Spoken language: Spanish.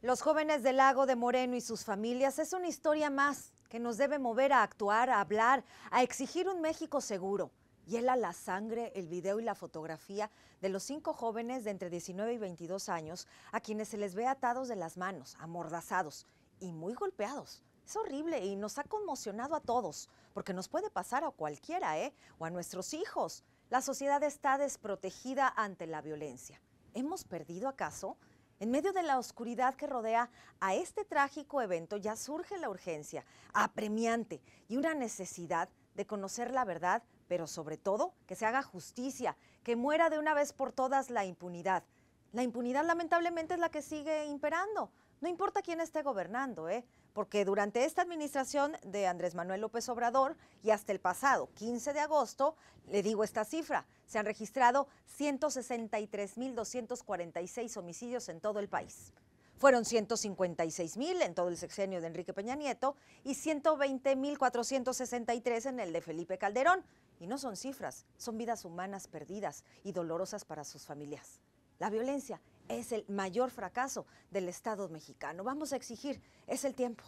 Los jóvenes del lago de Moreno y sus familias es una historia más que nos debe mover a actuar, a hablar, a exigir un México seguro. Hiela la sangre, el video y la fotografía de los cinco jóvenes de entre 19 y 22 años a quienes se les ve atados de las manos, amordazados y muy golpeados. Es horrible y nos ha conmocionado a todos, porque nos puede pasar a cualquiera, ¿eh? O a nuestros hijos. La sociedad está desprotegida ante la violencia. ¿Hemos perdido acaso? En medio de la oscuridad que rodea a este trágico evento ya surge la urgencia, apremiante y una necesidad de conocer la verdad, pero sobre todo que se haga justicia, que muera de una vez por todas la impunidad. La impunidad lamentablemente es la que sigue imperando. No importa quién esté gobernando, ¿eh? porque durante esta administración de Andrés Manuel López Obrador y hasta el pasado 15 de agosto, le digo esta cifra, se han registrado 163.246 homicidios en todo el país. Fueron 156.000 en todo el sexenio de Enrique Peña Nieto y 120.463 en el de Felipe Calderón. Y no son cifras, son vidas humanas perdidas y dolorosas para sus familias. La violencia es el mayor fracaso del Estado mexicano. Vamos a exigir, es el tiempo.